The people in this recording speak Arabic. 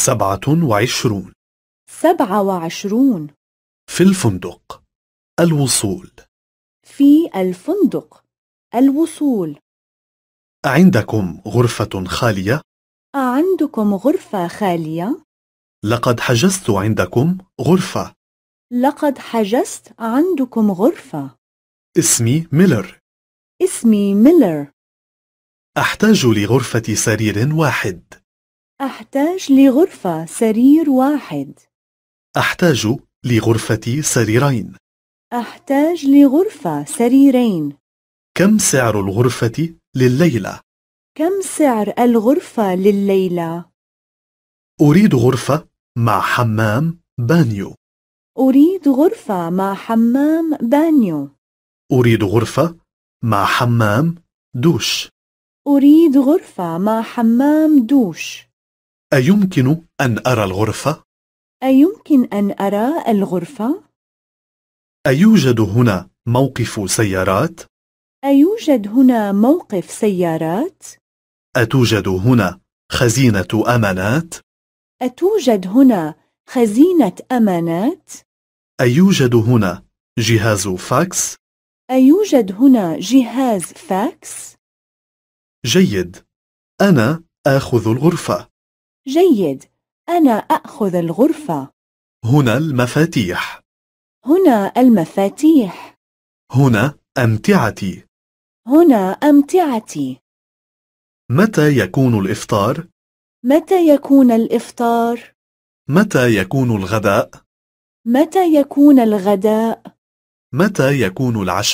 سبعة وعشرون سبعة وعشرون في الفندق الوصول في الفندق الوصول عندكم غرفة خالية؟ عندكم غرفة خالية؟ لقد حجزت عندكم غرفة لقد حجزت عندكم غرفة اسمي ميلر اسمي ميلر أحتاج لغرفة سرير واحد أحتاج لغرفة سرير واحد أحتاج لغرفة سريرين أحتاج لغرفة سريرين كم سعر الغرفة لليلة؟ كم سعر الغرفة لليلة؟ أريد غرفة مع حمام بانيو أريد غرفة مع حمام بانيو أريد غرفة مع حمام دوش أريد غرفة مع حمام دوش أيمكن أن أرى الغرفة؟ أيمكن أن أرى الغرفة؟ أيوجد هنا موقف سيارات؟ أيوجد هنا موقف سيارات؟ أتوجد هنا خزينة أمانات؟ أتوجد هنا خزينة أمانات؟ أيوجد هنا جهاز فاكس؟ أيوجد هنا جهاز فاكس؟ جيد أنا آخذ الغرفة جيد أنا أأخذ الغرفة هنا المفاتيح هنا المفاتيح هنا أمتعتي هنا أمتعتي متى يكون الإفطار؟ متى يكون الإفطار؟ متى يكون الغداء؟ متى يكون الغداء؟ متى يكون العشاء؟